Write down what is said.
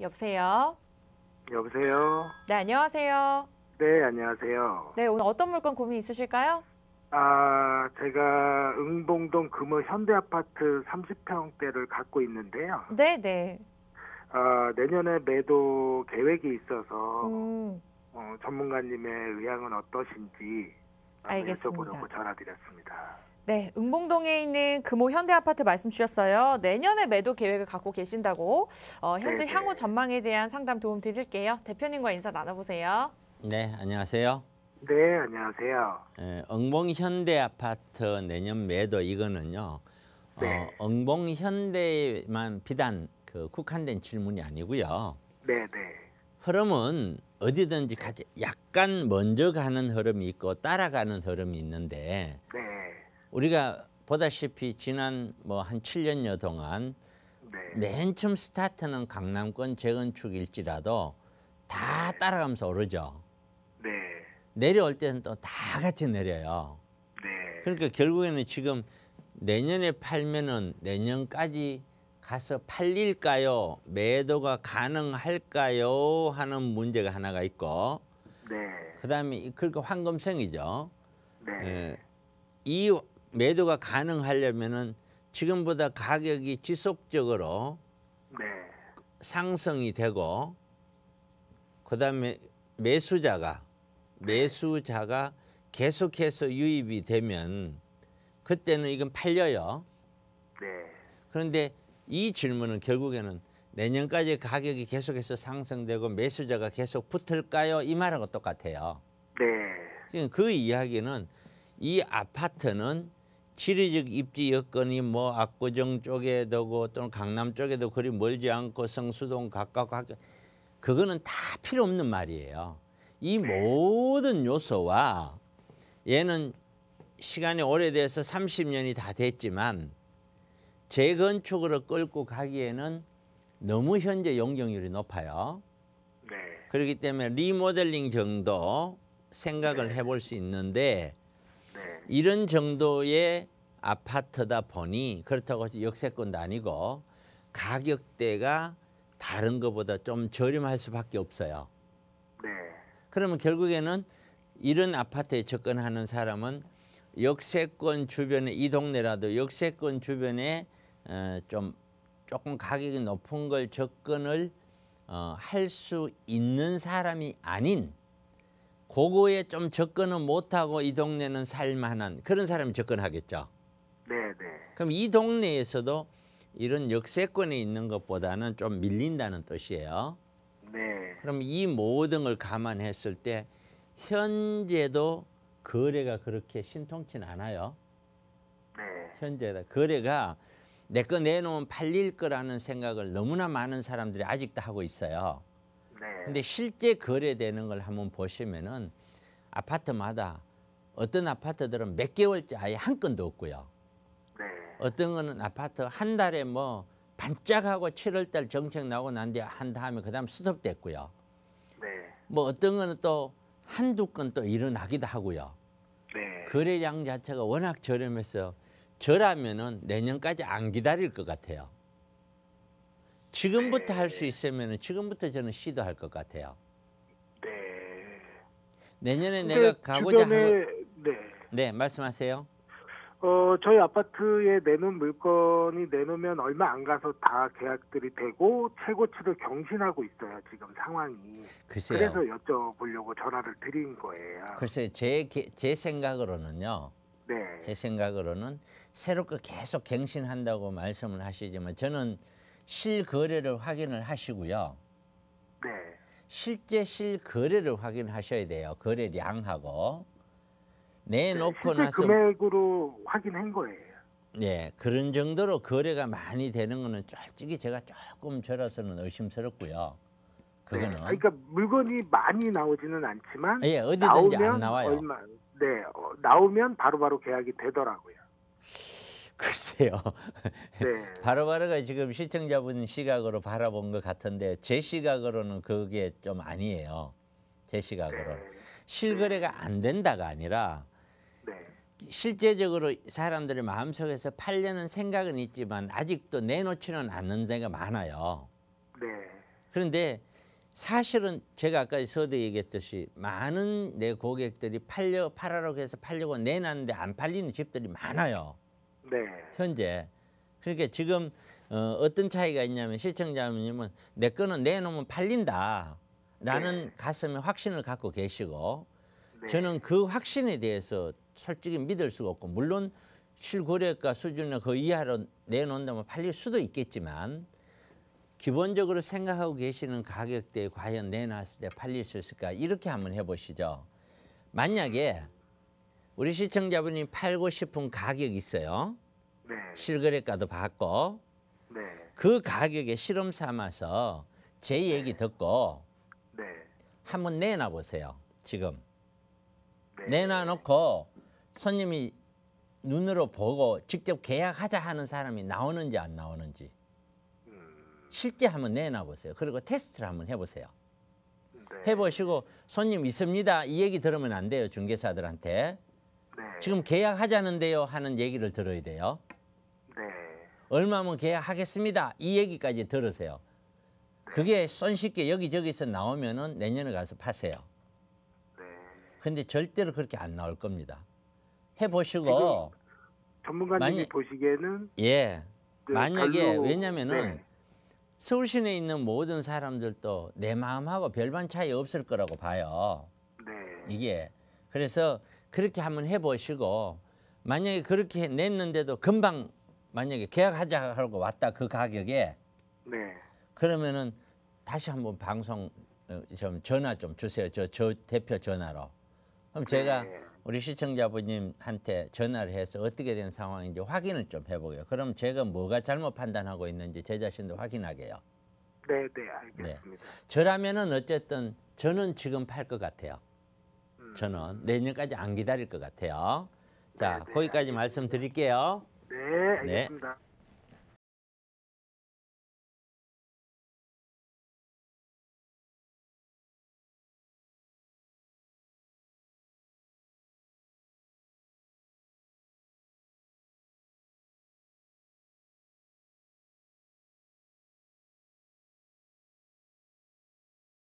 여보세요. 여보세요. 네, 안녕하세요. 네, 안녕하세요. 네, 오늘 어떤 물건 고민 있으실까요? 아, 제가 응봉동 금호 현대 아파트 30평대를 갖고 있는데요. 네, 네. 아, 내년에 매도 계획이 있어서 음. 어, 전문가님의 의향은 어떠신지 알겠습니다. 여쭤보려고 전화드렸습니다. 네, 응봉동에 있는 금호 현대아파트 말씀 주셨어요. 내년에 매도 계획을 갖고 계신다고 어, 현재 네네. 향후 전망에 대한 상담 도움 드릴게요. 대표님과 인사 나눠보세요. 네, 안녕하세요. 네, 안녕하세요. 네, 응봉 현대아파트 내년 매도 이거는요. 어, 네. 어, 응봉 현대만 비단 그 국한된 질문이 아니고요. 네, 네. 흐름은 어디든지 같이 약간 먼저 가는 흐름이 있고 따라가는 흐름이 있는데 네. 우리가 보다시피 지난 뭐 한 7년여 동안 네. 맨 처음 스타트는 강남권 재건축일지라도 다 네. 따라가면서 오르죠. 네. 내려올 때는 또 다 같이 내려요. 네. 그러니까 결국에는 지금 내년에 팔면은 내년까지 가서 팔릴까요? 매도가 가능할까요? 하는 문제가 하나가 있고 네. 그다음에 그러니까 황금성이죠. 네. 예. 이 매도가 가능하려면은 지금보다 가격이 지속적으로 네. 상승이 되고 그다음에 매수자가 네. 매수자가 계속해서 유입이 되면 그때는 이건 팔려요. 네. 그런데 이 질문은 결국에는 내년까지 가격이 계속해서 상승되고 매수자가 계속 붙을까요? 이 말하고 똑같아요. 네. 지금 그 이야기는 이 아파트는 지리적 입지 여건이 뭐 압구정 쪽에도고 또는 강남 쪽에도 그리 멀지 않고 성수동 가깝고 그거는 다 필요 없는 말이에요. 이 네. 모든 요소와 얘는 시간이 오래돼서 30년이 다 됐지만 재건축으로 끌고 가기에는 너무 현재 용적률이 높아요. 네. 그렇기 때문에 리모델링 정도 생각을 네. 해볼 수 있는데 이런 정도의 아파트다 보니 그렇다고 역세권도 아니고 가격대가 다른 것보다 좀 저렴할 수밖에 없어요. 네. 그러면 결국에는 이런 아파트에 접근하는 사람은 역세권 주변에 이 동네라도 역세권 주변에 어, 좀 조금 가격이 높은 걸 접근을 어, 할수 있는 사람이 아닌 그거에 좀 접근은 못하고 이 동네는 살만한 그런 사람이 접근하겠죠. 네, 네. 그럼 이 동네에서도 이런 역세권에 있는 것보다는 좀 밀린다는 뜻이에요. 네. 그럼 이 모든 걸 감안했을 때 현재도 거래가 그렇게 신통치 않아요. 네. 현재다 거래가 내 거 내놓으면 팔릴 거라는 생각을 너무나 많은 사람들이 아직도 하고 있어요. 네. 근데 실제 거래되는 걸 한번 보시면은 아파트마다 어떤 아파트들은 몇 개월째 아예 한 건도 없고요. 네. 어떤 거는 아파트 한 달에 뭐 반짝하고 7월달 정책 나오고 난 뒤에 한 다음에 그 다음 스톱됐고요. 네. 뭐 어떤 거는 또 한두 건 또 일어나기도 하고요. 네. 거래량 자체가 워낙 저렴해서 저라면은 내년까지 안 기다릴 것 같아요. 지금부터 할 수 있으면 지금부터 저는 시도할 것 같아요. 네. 내년에 내가 가고자 하고 네. 네, 말씀하세요. 어, 저희 아파트에 내놓은 물건이 내놓으면 얼마 안 가서 다 계약들이 되고 최고치를 경신하고 있어요, 지금 상황이. 글쎄요. 그래서 여쭤보려고 전화를 드린 거예요. 글쎄 제, 제 생각으로는요. 네. 제 생각으로는 새롭게 계속 갱신한다고 말씀을 하시지만 저는 실거래를 확인을 하시고요. 네. 실제 실거래를 확인하셔야 돼요. 거래량하고. 네, 내놓고 네, 나서. 금액으로 확인한 거예요. 네, 그런 정도로 거래가 많이 되는 거는 솔직히 제가 조금 저라서는 의심스럽고요. 그거는. 네, 그러니까 물건이 많이 나오지는 않지만. 예, 어디든지 안 나와요. 얼마, 네, 어, 나오면 바로바로 바로 계약이 되더라고요. 글쎄요. 네. 바로바로가 지금 시청자분 시각으로 바라본 것 같은데 제 시각으로는 그게 좀 아니에요. 제 시각으로. 네. 실거래가 안 된다가 아니라 네. 실제적으로 사람들의 마음속에서 팔려는 생각은 있지만 아직도 내놓지는 않는 데가 많아요. 네. 그런데 사실은 제가 아까 서대 얘기했듯이 많은 내 고객들이 팔려 팔아라고 해서 팔려고 내놨는데 안 팔리는 집들이 많아요. 네. 현재 그러니까 지금 어, 어떤 차이가 있냐면 시청자님은 내 거는 내놓으면 팔린다. 라는 네. 가슴에 확신을 갖고 계시고 네. 저는 그 확신에 대해서 솔직히 믿을 수가 없고 물론 실거래가 수준이그 이하로 내놓는다면 팔릴 수도 있겠지만 기본적으로 생각하고 계시는 가격대에 과연 내놨을 때 팔릴 수 있을까 이렇게 한번 해보시죠. 만약에 우리 시청자분이 팔고 싶은 가격이 있어요. 네. 실거래가도 받고 네. 그 가격에 실험 삼아서 제 네. 얘기 듣고 네. 한번 내놔 보세요. 지금 네. 내놔 놓고 손님이 눈으로 보고 직접 계약하자 하는 사람이 나오는지 안 나오는지 음. 실제 한번 내놔 보세요. 그리고 테스트를 한번 해보세요. 네. 해보시고 손님 있습니다. 이 얘기 들으면 안 돼요. 중개사들한테. 지금 계약하자는데요 하는 얘기를 들어야 돼요. 네. 얼마면 계약하겠습니다. 이 얘기까지 들으세요. 그게 손쉽게 여기저기서 나오면은 내년에 가서 파세요. 네. 근데 절대로 그렇게 안 나올 겁니다. 해보시고 전문가님이 만약, 보시기에는 예그 네, 만약에 별로, 왜냐면은 네. 서울 시내에 있는 모든 사람들도 내 마음하고 별반 차이 없을 거라고 봐요. 네. 이게 그래서 그렇게 한번 해보시고 만약에 그렇게 냈는데도 금방 만약에 계약하자 하고 왔다 그 가격에 네. 그러면은 다시 한번 방송 어, 좀 전화 좀 주세요. 저, 저 대표 전화로. 그럼 제가 네. 우리 시청자분님한테 전화를 해서 어떻게 된 상황인지 확인을 좀 해보게요. 그럼 제가 뭐가 잘못 판단하고 있는지 제 자신도 확인하게요. 네, 네, 알겠습니다. 네. 저라면은 어쨌든 저는 지금 팔 것 같아요. 저는 내년까지 안 기다릴 것 같아요. 자, 네, 네, 거기까지 알겠습니다. 말씀드릴게요. 네, 네. 알겠습니다. 네.